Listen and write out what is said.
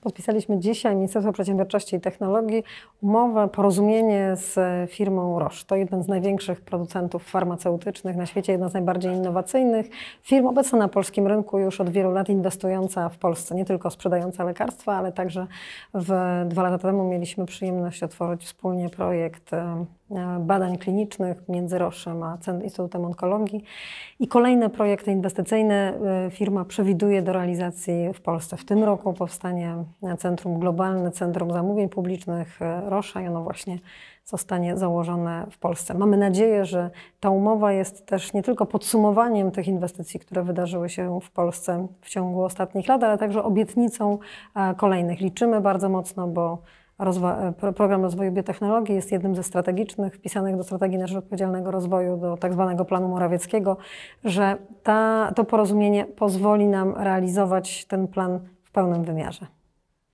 Podpisaliśmy dzisiaj Ministerstwo Przedsiębiorczości i Technologii umowę, porozumienie z e, firmą Roche. To jeden z największych producentów farmaceutycznych na świecie, jedna z najbardziej innowacyjnych firm obecna na polskim rynku już od wielu lat inwestująca w Polsce, nie tylko sprzedająca lekarstwa, ale także w, dwa lata temu mieliśmy przyjemność otworzyć wspólnie projekt e, E, badań klinicznych między Roszem a Instytutem Onkologii. I kolejne projekty inwestycyjne e, firma przewiduje do realizacji w Polsce. W tym roku powstanie e, Centrum Globalne Centrum Zamówień Publicznych Rosza i ono właśnie zostanie założone w Polsce. Mamy nadzieję, że ta umowa jest też nie tylko podsumowaniem tych inwestycji, które wydarzyły się w Polsce w ciągu ostatnich lat, ale także obietnicą kolejnych. Liczymy bardzo mocno, bo program rozwoju biotechnologii jest jednym ze strategicznych wpisanych do strategii na rzecz odpowiedzialnego rozwoju, do tak zwanego planu Morawieckiego, że ta, to porozumienie pozwoli nam realizować ten plan w pełnym wymiarze.